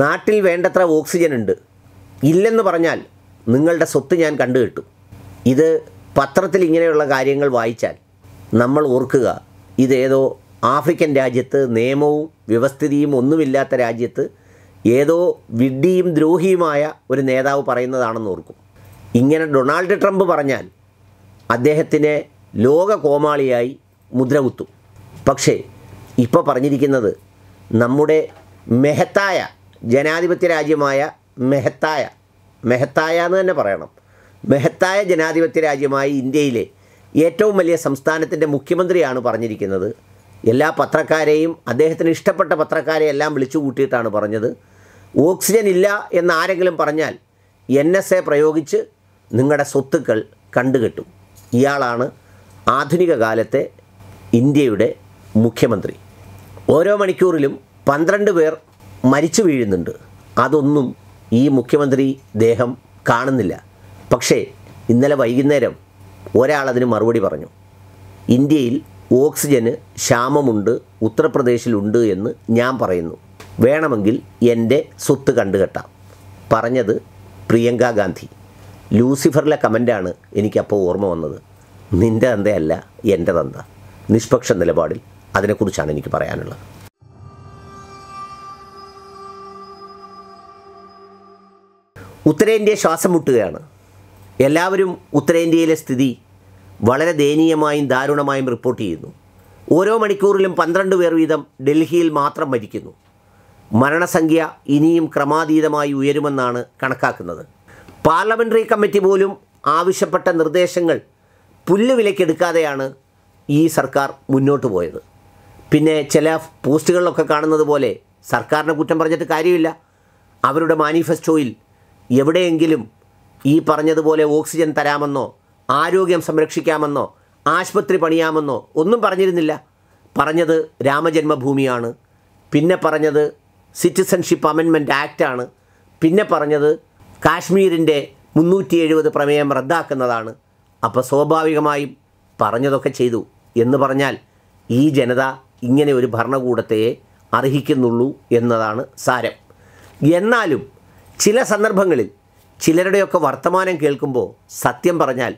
നാട്ടിൽ വേണ്ടത്ര ഓക്സിജൻ ഉണ്ട് ഇല്ലെന്ന് പറഞ്ഞാൽ നിങ്ങളുടെ സ്വത്ത് ഞാൻ കണ്ടു ഇത് പത്രത്തിൽ ഇങ്ങനെയുള്ള കാര്യങ്ങൾ വായിച്ചാൽ നമ്മൾ ഓർക്കുക ഇതേതോ ആഫ്രിക്കൻ രാജ്യത്ത് നിയമവും വ്യവസ്ഥിതിയും ഒന്നുമില്ലാത്ത രാജ്യത്ത് ഏതോ വിഡ്ഢിയും ദ്രോഹിയുമായ ഒരു നേതാവ് പറയുന്നതാണെന്ന് ഓർക്കും ഇങ്ങനെ ഡൊണാൾഡ് ട്രംപ് പറഞ്ഞാൽ അദ്ദേഹത്തിനെ ലോക കോമാളിയായി മുദ്രകുത്തും പക്ഷേ ഇപ്പോൾ പറഞ്ഞിരിക്കുന്നത് നമ്മുടെ മെഹത്തായ ജനാധിപത്യ രാജ്യമായ മെഹത്തായ മെഹത്തായ എന്ന് തന്നെ പറയണം മെഹത്തായ ജനാധിപത്യ രാജ്യമായ ഇന്ത്യയിലെ ഏറ്റവും വലിയ സംസ്ഥാനത്തിൻ്റെ മുഖ്യമന്ത്രിയാണ് പറഞ്ഞിരിക്കുന്നത് എല്ലാ പത്രക്കാരെയും അദ്ദേഹത്തിന് ഇഷ്ടപ്പെട്ട പത്രക്കാരെ എല്ലാം വിളിച്ചു കൂട്ടിയിട്ടാണ് പറഞ്ഞത് ഓക്സിജൻ ഇല്ല എന്ന് ആരെങ്കിലും പറഞ്ഞാൽ എൻ എസ് എ പ്രയോഗിച്ച് നിങ്ങളുടെ സ്വത്തുക്കൾ കണ്ടുകെട്ടും ഇയാളാണ് ആധുനിക കാലത്തെ ഇന്ത്യയുടെ മുഖ്യമന്ത്രി ഓരോ മണിക്കൂറിലും പന്ത്രണ്ട് പേർ മരിച്ചു വീഴുന്നുണ്ട് അതൊന്നും ഈ മുഖ്യമന്ത്രി ദേഹം കാണുന്നില്ല പക്ഷേ ഇന്നലെ വൈകുന്നേരം ഒരാളതിന് മറുപടി പറഞ്ഞു ഇന്ത്യയിൽ ഓക്സിജന് ക്ഷാമമുണ്ട് ഉത്തർപ്രദേശിലുണ്ട് എന്ന് ഞാൻ പറയുന്നു വേണമെങ്കിൽ എൻ്റെ സ്വത്ത് കണ്ടുകെട്ടാം പറഞ്ഞത് പ്രിയങ്ക ഗാന്ധി ലൂസിഫറിലെ കമൻ്റാണ് എനിക്കപ്പോൾ ഓർമ്മ വന്നത് നിൻ്റെ തന്തയല്ല എൻ്റെ തന്ത നിഷ്പക്ഷ നിലപാടിൽ അതിനെക്കുറിച്ചാണ് എനിക്ക് പറയാനുള്ളത് ഉത്തരേന്ത്യ ശ്വാസം മുട്ടുകയാണ് എല്ലാവരും ഉത്തരേന്ത്യയിലെ സ്ഥിതി വളരെ ദയനീയമായും ദാരുണമായും റിപ്പോർട്ട് ചെയ്യുന്നു ഓരോ മണിക്കൂറിലും പന്ത്രണ്ട് പേർ വീതം ഡൽഹിയിൽ മാത്രം മരിക്കുന്നു മരണസംഖ്യ ഇനിയും ക്രമാതീതമായി ഉയരുമെന്നാണ് കണക്കാക്കുന്നത് പാർലമെൻ്ററി കമ്മിറ്റി പോലും ആവശ്യപ്പെട്ട നിർദ്ദേശങ്ങൾ പുല്ലുവിലക്കെടുക്കാതെയാണ് ഈ സർക്കാർ മുന്നോട്ട് പോയത് പിന്നെ ചില പോസ്റ്റുകളിലൊക്കെ കാണുന്നത് പോലെ സർക്കാരിനെ കുറ്റം പറഞ്ഞിട്ട് കാര്യമില്ല അവരുടെ മാനിഫെസ്റ്റോയിൽ എവിടെയെങ്കിലും ഈ പറഞ്ഞതുപോലെ ഓക്സിജൻ തരാമെന്നോ ആരോഗ്യം സംരക്ഷിക്കാമെന്നോ ആശുപത്രി പണിയാമെന്നോ ഒന്നും പറഞ്ഞിരുന്നില്ല പറഞ്ഞത് രാമജന്മഭൂമിയാണ് പിന്നെ പറഞ്ഞത് സിറ്റിസൺഷിപ്പ് അമെൻമെൻറ്റ് ആക്റ്റാണ് പിന്നെ പറഞ്ഞത് കാശ്മീരിൻ്റെ മുന്നൂറ്റി എഴുപത് പ്രമേയം റദ്ദാക്കുന്നതാണ് അപ്പോൾ സ്വാഭാവികമായും പറഞ്ഞതൊക്കെ ചെയ്തു എന്ന് പറഞ്ഞാൽ ഈ ജനത ഇങ്ങനെ ഒരു ഭരണകൂടത്തെ അർഹിക്കുന്നുള്ളൂ എന്നതാണ് സാരം എന്നാലും ചില സന്ദർഭങ്ങളിൽ ചിലരുടെയൊക്കെ വർത്തമാനം കേൾക്കുമ്പോൾ സത്യം പറഞ്ഞാൽ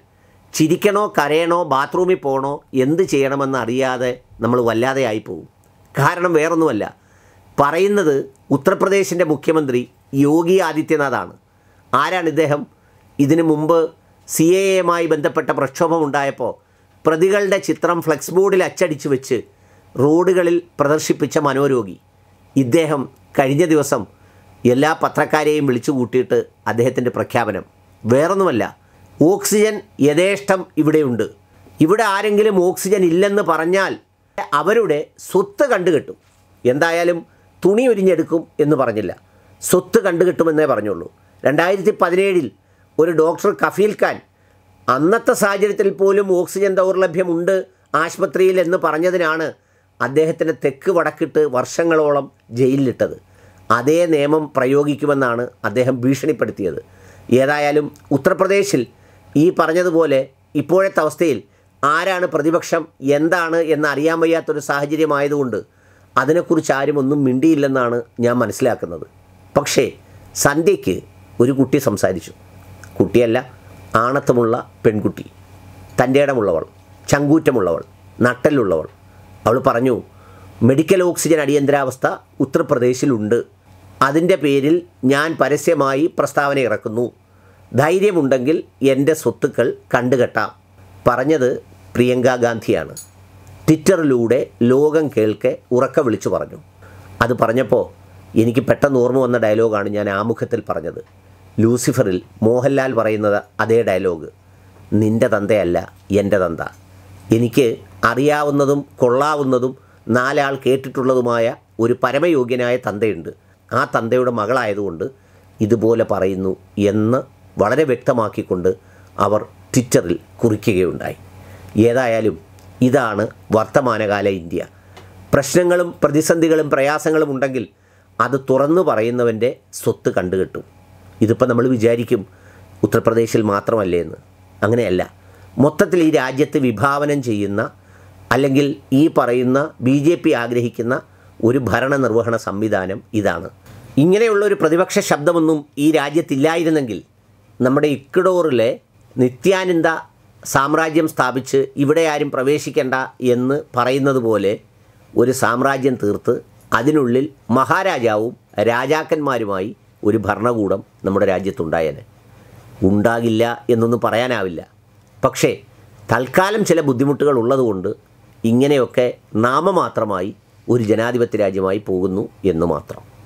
ചിരിക്കണോ കരയണോ ബാത്റൂമിൽ പോകണോ എന്ത് ചെയ്യണമെന്ന് അറിയാതെ നമ്മൾ വല്ലാതെ ആയിപ്പോവും കാരണം വേറൊന്നുമല്ല പറയുന്നത് ഉത്തർപ്രദേശിൻ്റെ മുഖ്യമന്ത്രി യോഗി ആദിത്യനാഥാണ് ആരാണ് ഇദ്ദേഹം ഇതിനു മുമ്പ് സി എ എമായി ബന്ധപ്പെട്ട ഉണ്ടായപ്പോൾ പ്രതികളുടെ ചിത്രം ഫ്ലെക്സ് ബോർഡിൽ അച്ചടിച്ച് വെച്ച് റോഡുകളിൽ പ്രദർശിപ്പിച്ച മനോരോഗി ഇദ്ദേഹം കഴിഞ്ഞ ദിവസം എല്ലാ പത്രക്കാരെയും വിളിച്ചു കൂട്ടിയിട്ട് അദ്ദേഹത്തിൻ്റെ പ്രഖ്യാപനം വേറൊന്നുമല്ല ഓക്സിജൻ യഥേഷ്ടം ഇവിടെയുണ്ട് ഇവിടെ ആരെങ്കിലും ഓക്സിജൻ ഇല്ലെന്ന് പറഞ്ഞാൽ അവരുടെ സ്വത്ത് കണ്ടുകെട്ടും എന്തായാലും തുണി ഒരിഞ്ഞെടുക്കും എന്ന് പറഞ്ഞില്ല സ്വത്ത് കണ്ടുകെട്ടുമെന്നേ പറഞ്ഞുള്ളൂ രണ്ടായിരത്തി പതിനേഴിൽ ഒരു ഡോക്ടർ കഫീൽ ഖാൻ അന്നത്തെ സാഹചര്യത്തിൽ പോലും ഓക്സിജൻ ദൗർലഭ്യമുണ്ട് ആശുപത്രിയിൽ എന്ന് പറഞ്ഞതിനാണ് അദ്ദേഹത്തിന് തെക്ക് വടക്കിട്ട് വർഷങ്ങളോളം ജയിലിലിട്ടത് അതേ നിയമം പ്രയോഗിക്കുമെന്നാണ് അദ്ദേഹം ഭീഷണിപ്പെടുത്തിയത് ഏതായാലും ഉത്തർപ്രദേശിൽ ഈ പറഞ്ഞതുപോലെ ഇപ്പോഴത്തെ അവസ്ഥയിൽ ആരാണ് പ്രതിപക്ഷം എന്താണ് എന്ന് അറിയാൻ വയ്യാത്തൊരു സാഹചര്യമായതുകൊണ്ട് അതിനെക്കുറിച്ച് ആരും ഒന്നും മിണ്ടിയില്ലെന്നാണ് ഞാൻ മനസ്സിലാക്കുന്നത് പക്ഷേ സന്ധ്യയ്ക്ക് ഒരു കുട്ടി സംസാരിച്ചു കുട്ടിയല്ല ആണത്തമുള്ള പെൺകുട്ടി തൻ്റെ ഇടമുള്ളവൾ ചങ്കൂറ്റമുള്ളവൾ നട്ടലുള്ളവൾ അവൾ പറഞ്ഞു മെഡിക്കൽ ഓക്സിജൻ അടിയന്തരാവസ്ഥ ഉത്തർപ്രദേശിലുണ്ട് അതിൻ്റെ പേരിൽ ഞാൻ പരസ്യമായി പ്രസ്താവന ഇറക്കുന്നു ധൈര്യമുണ്ടെങ്കിൽ എൻ്റെ സ്വത്തുക്കൾ കണ്ടുകെട്ടാം പറഞ്ഞത് പ്രിയങ്ക ഗാന്ധിയാണ് ട്വിറ്ററിലൂടെ ലോകം കേൾക്കെ ഉറക്ക വിളിച്ചു പറഞ്ഞു അത് പറഞ്ഞപ്പോൾ എനിക്ക് പെട്ടെന്ന് ഓർമ്മ വന്ന ഡയലോഗാണ് ഞാൻ ആമുഖത്തിൽ പറഞ്ഞത് ലൂസിഫറിൽ മോഹൻലാൽ പറയുന്നത് അതേ ഡയലോഗ് നിൻ്റെ തന്തയല്ല എൻ്റെ തന്ത എനിക്ക് അറിയാവുന്നതും കൊള്ളാവുന്നതും നാലാൾ കേട്ടിട്ടുള്ളതുമായ ഒരു പരമയോഗ്യനായ തന്തയുണ്ട് ആ തന്തയുടെ മകളായതുകൊണ്ട് ഇതുപോലെ പറയുന്നു എന്ന് വളരെ വ്യക്തമാക്കിക്കൊണ്ട് അവർ ട്വിറ്ററിൽ കുറിക്കുകയുണ്ടായി ഏതായാലും ഇതാണ് വർത്തമാനകാല ഇന്ത്യ പ്രശ്നങ്ങളും പ്രതിസന്ധികളും പ്രയാസങ്ങളും ഉണ്ടെങ്കിൽ അത് തുറന്നു പറയുന്നവൻ്റെ സ്വത്ത് കണ്ടുകിട്ടും ഇതിപ്പോൾ നമ്മൾ വിചാരിക്കും ഉത്തർപ്രദേശിൽ മാത്രമല്ലേ എന്ന് അങ്ങനെയല്ല മൊത്തത്തിൽ ഈ രാജ്യത്ത് വിഭാവനം ചെയ്യുന്ന അല്ലെങ്കിൽ ഈ പറയുന്ന ബി ആഗ്രഹിക്കുന്ന ഒരു ഭരണനിർവഹണ സംവിധാനം ഇതാണ് ഇങ്ങനെയുള്ള ഒരു പ്രതിപക്ഷ ശബ്ദമൊന്നും ഈ രാജ്യത്തില്ലായിരുന്നെങ്കിൽ നമ്മുടെ ഇക്വഡോറിലെ നിത്യാനന്ദ സാമ്രാജ്യം സ്ഥാപിച്ച് ഇവിടെ ആരും പ്രവേശിക്കേണ്ട എന്ന് പറയുന്നത് പോലെ ഒരു സാമ്രാജ്യം തീർത്ത് അതിനുള്ളിൽ മഹാരാജാവും രാജാക്കന്മാരുമായി ഒരു ഭരണകൂടം നമ്മുടെ രാജ്യത്തുണ്ടായേനെ ഉണ്ടാകില്ല എന്നൊന്നും പറയാനാവില്ല പക്ഷേ തൽക്കാലം ചില ബുദ്ധിമുട്ടുകൾ ഉള്ളതുകൊണ്ട് ഇങ്ങനെയൊക്കെ നാമമാത്രമായി ഒരു ജനാധിപത്യ രാജ്യമായി പോകുന്നു എന്ന് മാത്രം